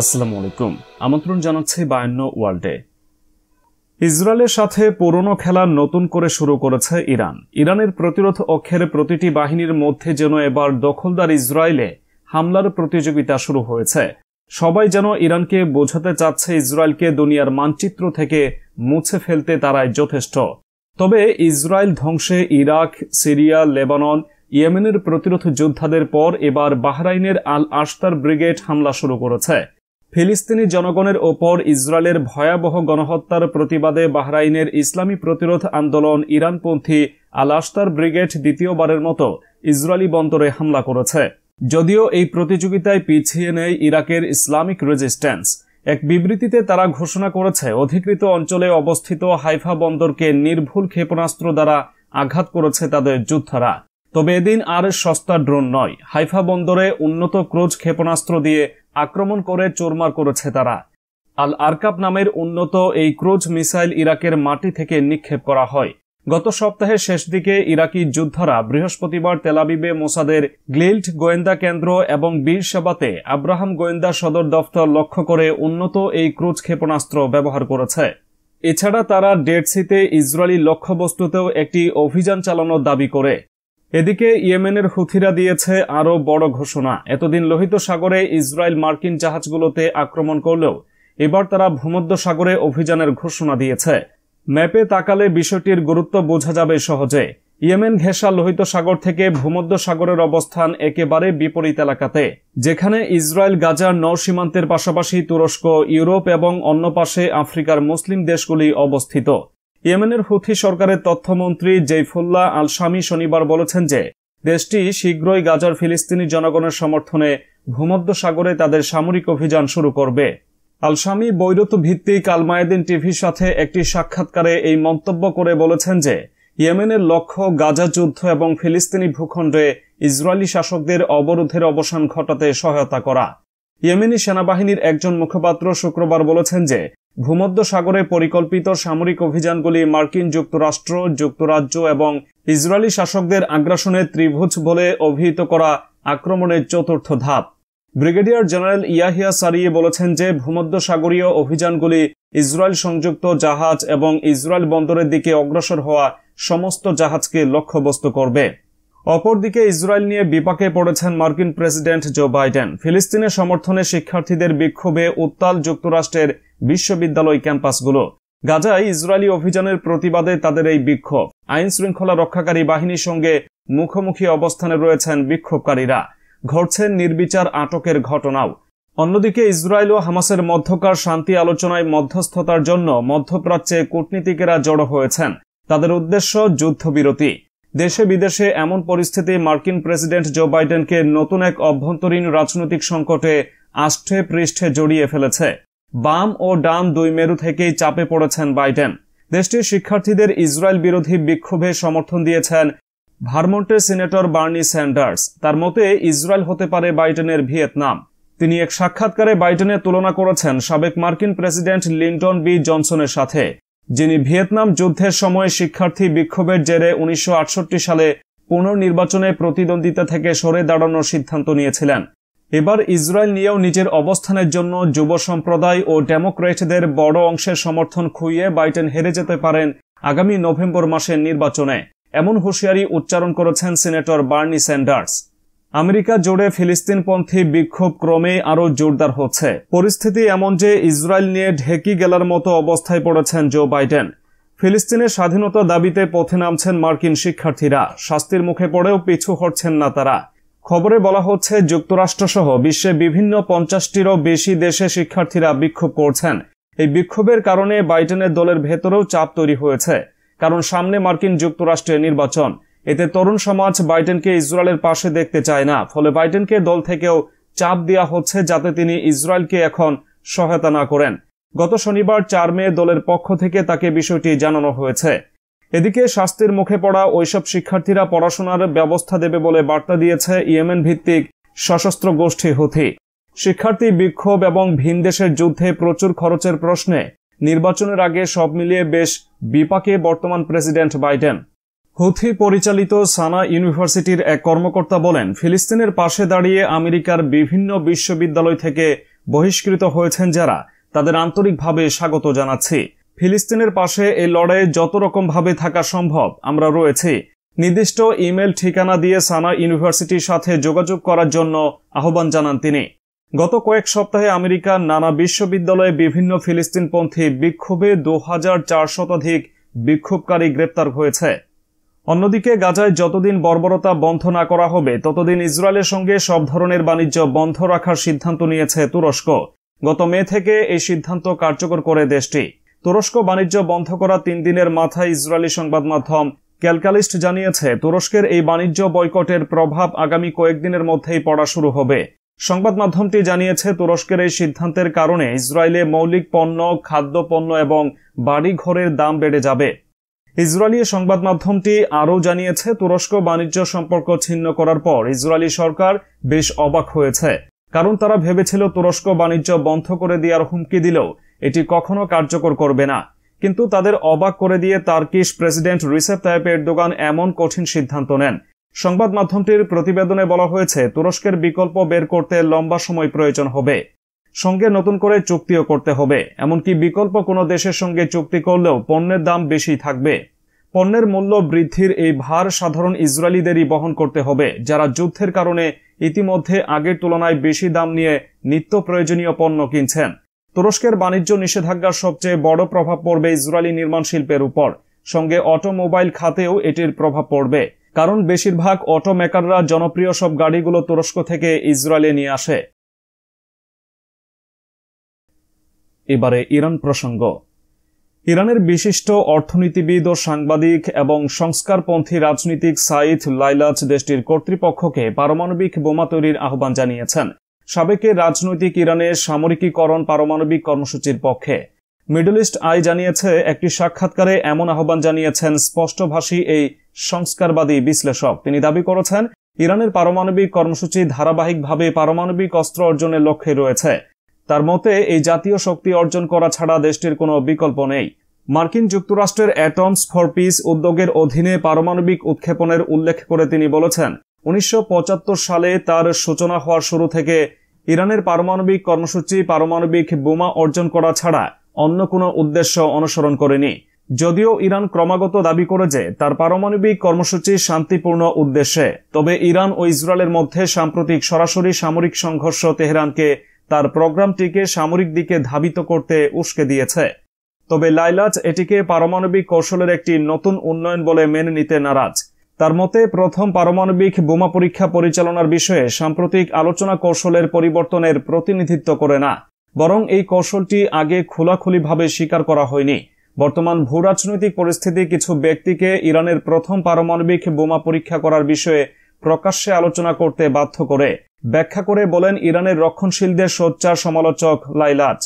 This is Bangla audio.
আসসালামু আলাইকুম আমন্ত্রণ জানাচ্ছি বায়ান্ন ওয়ার্ল্ডে ইসরায়েলের সাথে পুরনো খেলা নতুন করে শুরু করেছে ইরান ইরানের প্রতিরোধ অক্ষের প্রতিটি বাহিনীর মধ্যে যেন এবার দখলদার ইসরায়েলে হামলার প্রতিযোগিতা শুরু হয়েছে সবাই যেন ইরানকে বোঝাতে চাচ্ছে ইসরায়েলকে দুনিয়ার মানচিত্র থেকে মুছে ফেলতে তারাই যথেষ্ট তবে ইসরায়েল ধ্বংসে ইরাক সিরিয়া লেবানন ইয়েমেনের প্রতিরোধ যোদ্ধাদের পর এবার বাহরাইনের আল আস্তার ব্রিগেড হামলা শুরু করেছে ফিলিস্তিনি জনগণের ওপর ইসরায়েলের ভয়াবহ গণহত্যার প্রতিবাদে বাহরাইনের ইসলামী প্রতিরোধ আন্দোলন ইরানপন্থী আলাস্তার ব্রিগেড দ্বিতীয়বারের মতো ইসরায়েলি বন্দরে হামলা করেছে যদিও এই প্রতিযোগিতায় পিছিয়ে নেয় ইরাকের ইসলামিক রেজিস্ট্যান্স এক বিবৃতিতে তারা ঘোষণা করেছে অধিকৃত অঞ্চলে অবস্থিত হাইফা বন্দরকে নির্ভুল ক্ষেপণাস্ত্র দ্বারা আঘাত করেছে তাদের যুদ্ধারা তবে এদিন আর সস্তা ড্রোন নয় হাইফা বন্দরে উন্নত ক্রোজ ক্ষেপণাস্ত্র দিয়ে আক্রমণ করে চোরমার করেছে তারা আল আরকাপ নামের উন্নত এই ক্রোজ মিসাইল ইরাকের মাটি থেকে নিক্ষেপ করা হয় গত সপ্তাহের শেষ দিকে ইরাকি যোদ্ধারা বৃহস্পতিবার তেলাবিবে মোসাদের গ্লিল্ট গোয়েন্দা কেন্দ্র এবং বীর সেবাতে আব্রাহাম গোয়েন্দা সদর দফতর লক্ষ্য করে উন্নত এই ক্রুজ ক্ষেপণাস্ত্র ব্যবহার করেছে এছাড়া তারা ডেডসিতে ইসরায়েলি লক্ষ্যবস্তুতেও একটি অভিযান চালানোর দাবি করে এদিকে ইয়েমেনের হুথিরা দিয়েছে আরও বড় ঘোষণা এতদিন লোহিত সাগরে ইসরায়েল মার্কিন জাহাজগুলোতে আক্রমণ করলেও এবার তারা ভূমধ্য সাগরে অভিযানের ঘোষণা দিয়েছে ম্যাপে তাকালে বিষয়টির গুরুত্ব বোঝা যাবে সহজে ইয়েমেন ঘেঁষা লোহিত সাগর থেকে ভূমধ্য সাগরের অবস্থান একেবারে বিপরীত এলাকাতে যেখানে ইসরায়েল গাজার নৌ সীমান্তের পাশাপাশি তুরস্ক ইউরোপ এবং অন্য পাশে আফ্রিকার মুসলিম দেশগুলি অবস্থিত ইয়েমেনের হুথি সরকারের তথ্যমন্ত্রী জৈফুল্লাহ আল শামি শনিবার বলেছেন যে দেশটি শীঘ্রই গাজার ফিলিস্তিনি জনগণের সমর্থনে ভূমধ্য সাগরে তাদের সামরিক অভিযান শুরু করবে আলসামি বৈরত ভিত্তিক কালমায়েদিন টিভির সাথে একটি সাক্ষাৎকারে এই মন্তব্য করে বলেছেন যে ইয়েমেনের লক্ষ্য গাজা যুদ্ধ এবং ফিলিস্তিনি ভূখণ্ডে ইসরায়েলি শাসকদের অবরোধের অবসান ঘটাতে সহায়তা করা ইয়েমেনি সেনাবাহিনীর একজন মুখপাত্র শুক্রবার বলেছেন যে ভূমধ্য সাগরে পরিকল্পিত সামরিক অভিযানগুলি মার্কিন যুক্তরাষ্ট্র যুক্তরাজ্য এবং ইসরায়েলি শাসকদের আগ্রাসনের ত্রিভুজ বলে অভিহিত করা আক্রমণের চতুর্থ ধাপ ব্রিগেডিয়ার জেনারেল ইয়াহিয়া সারিয়ে বলেছেন যে ভূমধ্য সাগরীয় অভিযানগুলি ইসরায়েল সংযুক্ত জাহাজ এবং ইসরায়েল বন্দরের দিকে অগ্রসর হওয়া সমস্ত জাহাজকে লক্ষ্যবস্তু করবে অপরদিকে ইসরায়েল নিয়ে বিপাকে পড়েছেন মার্কিন প্রেসিডেন্ট জো বাইডেন ফিলিস্তিনের সমর্থনে শিক্ষার্থীদের বিক্ষোভে উত্তাল যুক্তরাষ্ট্রের বিশ্ববিদ্যালয় ক্যাম্পাসগুলো গাজায় ইসরায়েলি অভিযানের প্রতিবাদে তাদের এই বিক্ষোভ আইন শৃঙ্খলা রক্ষাকারী বাহিনীর সঙ্গে মুখোমুখি অবস্থানে রয়েছেন বিক্ষোভকারীরা ঘটছে নির্বিচার আটকের ঘটনাও অন্যদিকে ইসরায়েল ও হামাসের মধ্যকার শান্তি আলোচনায় মধ্যস্থতার জন্য মধ্যপ্রাচ্যে কূটনীতিকেরা জড়ো হয়েছেন তাদের উদ্দেশ্য যুদ্ধবিরতি দেশে বিদেশে এমন পরিস্থিতি মার্কিন প্রেসিডেন্ট জো বাইডেনকে নতুন এক অভ্যন্তরীণ রাজনৈতিক সংকটে আষ্ঠে পৃষ্ঠে জড়িয়ে ফেলেছে বাম ও ডান দুই মেরু থেকেই চাপে পড়েছেন বাইডেন দেশটির শিক্ষার্থীদের ইসরায়েল বিরোধী বিক্ষোভে সমর্থন দিয়েছেন ভারমন্টের সিনেটর বার্নি স্যান্ডার্স তার মতে ইসরায়েল হতে পারে বাইডেনের ভিয়েতনাম তিনি এক সাক্ষাৎকারে বাইডেনের তুলনা করেছেন সাবেক মার্কিন প্রেসিডেন্ট লিন্টন বি জনসনের সাথে যিনি ভিয়েতনাম যুদ্ধের সময় শিক্ষার্থী বিক্ষোভের জেরে উনিশশো সালে পুনর্নির্বাচনে প্রতিদ্বন্দ্বিতা থেকে সরে দাঁড়ানোর সিদ্ধান্ত নিয়েছিলেন এবার ইসরায়েল নিয়েও নিজের অবস্থানের জন্য যুব সম্প্রদায় ও ডেমোক্রেটদের বড় অংশের সমর্থন খুইয়ে বাইটেন হেরে যেতে পারেন আগামী নভেম্বর মাসের নির্বাচনে এমন হুঁশিয়ারি উচ্চারণ করেছেন সিনেটর বার্নি স্যান্ডার্স আমেরিকা জোড়ে ফিলিস্তিনপন্থী বিক্ষোভ ক্রমেই আরও জোরদার হচ্ছে পরিস্থিতি এমন যে ইসরায়েল নিয়ে ঢেকি গেলার মতো অবস্থায় পড়েছেন জো বাইডেন ফিলিস্তিনের স্বাধীনতা দাবিতে পথে নামছেন মার্কিন শিক্ষার্থীরা শাস্তির মুখে পড়েও পিছু হটছেন না তারা খবরে বলা হচ্ছে যুক্তরাষ্ট্রসহ বিশ্বে বিভিন্ন পঞ্চাশটিরও বেশি দেশে শিক্ষার্থীরা বিক্ষোভ করছেন এই বিক্ষোভের কারণে বাইডেনের দলের ভেতরেও চাপ তৈরি হয়েছে কারণ সামনে মার্কিন যুক্তরাষ্ট্রের নির্বাচন এতে তরুণ সমাজ বাইডেনকে ইসরায়েলের পাশে দেখতে চায় না ফলে বাইডেনকে দল থেকেও চাপ দেওয়া হচ্ছে যাতে তিনি ইসরায়েলকে এখন সহায়তা না করেন গত শনিবার চার মে দলের পক্ষ থেকে তাকে বিষয়টি জানানো হয়েছে এদিকে শাস্তির মুখে পড়া ওইসব শিক্ষার্থীরা পড়াশোনার ব্যবস্থা দেবে বলে বার্তা দিয়েছে ইয়েমেন ভিত্তিক সশস্ত্র গোষ্ঠী হুথি শিক্ষার্থী বিক্ষোভ এবং ভিন দেশের যুদ্ধে প্রচুর খরচের প্রশ্নে নির্বাচনের আগে সব মিলিয়ে বেশ বিপাকে বর্তমান প্রেসিডেন্ট বাইডেন হুথি পরিচালিত সানা ইউনিভার্সিটির এক কর্মকর্তা বলেন ফিলিস্তিনের পাশে দাঁড়িয়ে আমেরিকার বিভিন্ন বিশ্ববিদ্যালয় থেকে বহিষ্কৃত হয়েছেন যারা তাদের আন্তরিকভাবে স্বাগত জানাচ্ছি ফিলিস্তিনের পাশে এই লড়াইয়ে যত রকমভাবে থাকা সম্ভব আমরা রয়েছি নির্দিষ্ট ইমেল ঠিকানা দিয়ে সানা ইউনিভার্সিটির সাথে যোগাযোগ করার জন্য আহ্বান জানান তিনি গত কয়েক সপ্তাহে আমেরিকার নানা বিশ্ববিদ্যালয়ে বিভিন্ন ফিলিস্তিনপন্থী বিক্ষোভে দু হাজার শতাধিক বিক্ষোভকারী গ্রেপ্তার হয়েছে অন্যদিকে গাজায় যতদিন বর্বরতা বন্ধ না করা হবে ততদিন ইসরায়েলের সঙ্গে সব ধরনের বাণিজ্য বন্ধ রাখার সিদ্ধান্ত নিয়েছে তুরস্ক গত মে থেকে এই সিদ্ধান্ত কার্যকর করে দেশটি তুরস্ক বাণিজ্য বন্ধ করা তিন দিনের মাথায় ইসরায়েলি সংবাদ মাধ্যম ক্যালকালিস্ট জানিয়েছে তুরস্কের এই বাণিজ্য বয়কটের প্রভাব আগামী কয়েকদিনের মধ্যেই পড়া শুরু হবে সংবাদ মাধ্যমটি জানিয়েছে তুরস্কের এই সিদ্ধান্তের কারণে ইসরায়েলে মৌলিক পণ্য খাদ্যপণ্য এবং বাড়িঘরের দাম বেড়ে যাবে ইসরায়েলি সংবাদ মাধ্যমটি আরও জানিয়েছে তুরস্ক বাণিজ্য সম্পর্ক ছিন্ন করার পর ইসরায়েলি সরকার বেশ অবাক হয়েছে কারণ তারা ভেবেছিল তুরস্ক বাণিজ্য বন্ধ করে দেওয়ার হুমকি দিলেও এটি কখনো কার্যকর করবে না কিন্তু তাদের অবাক করে দিয়ে তার্কিশ প্রেসিডেন্ট রিসেপ তাইপের দোকান এমন কঠিন সিদ্ধান্ত নেন সংবাদ মাধ্যমটির প্রতিবেদনে বলা হয়েছে তুরস্কের বিকল্প বের করতে লম্বা সময় প্রয়োজন হবে সঙ্গে নতুন করে চুক্তিও করতে হবে এমনকি বিকল্প কোনো দেশের সঙ্গে চুক্তি করলেও পণ্যের দাম বেশি থাকবে পণ্যের মূল্য বৃদ্ধির এই ভার সাধারণ ইসরায়েলিদেরই বহন করতে হবে যারা যুদ্ধের কারণে ইতিমধ্যে আগের তুলনায় বেশি দাম নিয়ে নিত্য প্রয়োজনীয় পণ্য কিনছেন তুরস্কের বাণিজ্য নিষেধাজ্ঞার সবচেয়ে বড় প্রভাব পড়বে ইসরায়েলি নির্মাণ শিল্পের উপর সঙ্গে অটোমোবাইল খাতেও এটির প্রভাব পড়বে কারণ বেশিরভাগ অটোমেকাররা জনপ্রিয় সব গাড়িগুলো তুরস্ক থেকে ইসরায়েলে নিয়ে আসে এবারে ইরান প্রসঙ্গ ইরানের বিশিষ্ট অর্থনীতিবিদ ও সাংবাদিক এবং সংস্কারপন্থী রাজনীতিক সাইথ লাইলাজ দেশটির কর্তৃপক্ষকে পারমাণবিক বোমা তৈরির আহ্বান জানিয়েছেন সাবেকে রাজনৈতিক ইরানের সামরিকীকরণ পারমাণবিক কর্মসূচির পক্ষে মিডল ইস্ট আই জানিয়েছে একটি সাক্ষাৎকারে এমন আহ্বান জানিয়েছেন স্পষ্টভাষী এই সংস্কারবাদী বিশ্লেষক তিনি দাবি করেছেন ইরানের পারমাণবিক কর্মসূচি ধারাবাহিকভাবে পারমাণবিক অস্ত্র অর্জনের লক্ষ্যে রয়েছে তার মতে এই জাতীয় শক্তি অর্জন করা ছাড়া দেশটির কোনো বিকল্প নেই মার্কিন যুক্তরাষ্ট্রের অ্যাটমস ফর পিস উদ্যোগের অধীনে পারমাণবিক উৎক্ষেপণের উল্লেখ করে তিনি বলেছেন উনিশশো সালে তার সূচনা হওয়ার শুরু থেকে ইরানের পারমাণবিক কর্মসূচি পারমাণবিক বোমা অর্জন করা ছাড়া অন্য কোনো উদ্দেশ্য অনুসরণ করেনি যদিও ইরান ক্রমাগত দাবি করে যে তার পারমাণবিক কর্মসূচি শান্তিপূর্ণ উদ্দেশ্যে তবে ইরান ও ইসরায়েলের মধ্যে সাম্প্রতিক সরাসরি সামরিক সংঘর্ষ তেহরানকে তার প্রোগ্রামটিকে সামরিক দিকে ধাবিত করতে উস্কে দিয়েছে তবে লাইলাজ এটিকে পারমাণবিক কৌশলের একটি নতুন উন্নয়ন বলে মেনে নিতে নারাজ তার মতে প্রথম পারমাণবিক বোমা পরীক্ষা পরিচালনার বিষয়ে সাম্প্রতিক আলোচনা কৌশলের পরিবর্তনের প্রতিনিধিত্ব করে না বরং এই কৌশলটি আগে খোলাখুলিভাবে স্বীকার করা হয়নি বর্তমান ভূরাজনৈতিক পরিস্থিতি কিছু ব্যক্তিকে ইরানের প্রথম পারমাণবিক বোমা পরীক্ষা করার বিষয়ে প্রকাশ্যে আলোচনা করতে বাধ্য করে ব্যাখ্যা করে বলেন ইরানের রক্ষণশীলদের সোচ্চার সমালোচক লাইলাজ